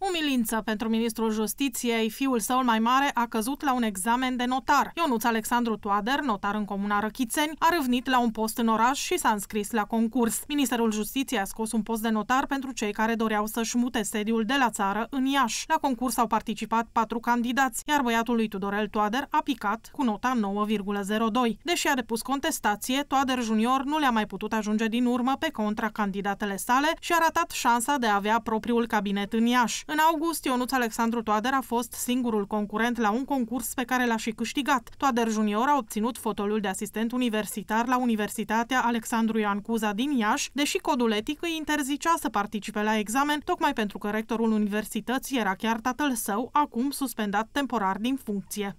Umilință pentru ministrul justiției, fiul său mai mare a căzut la un examen de notar. Ionuț Alexandru Toader, notar în comuna Răchițeni, a râvnit la un post în oraș și s-a înscris la concurs. Ministerul Justiției a scos un post de notar pentru cei care doreau să-și mute sediul de la țară în Iași. La concurs au participat patru candidați, iar băiatul lui Tudorel Toader a picat cu nota 9,02. Deși a depus contestație, Toader Junior nu le-a mai putut ajunge din urmă pe contra candidatele sale și a ratat șansa de a avea propriul cabinet în Iași. În august, Ionuț Alexandru Toader a fost singurul concurent la un concurs pe care l-a și câștigat. Toader Junior a obținut fotolul de asistent universitar la Universitatea Alexandru Ioan Cuza din Iași, deși codul etic îi interzicea să participe la examen, tocmai pentru că rectorul universității era chiar tatăl său, acum suspendat temporar din funcție.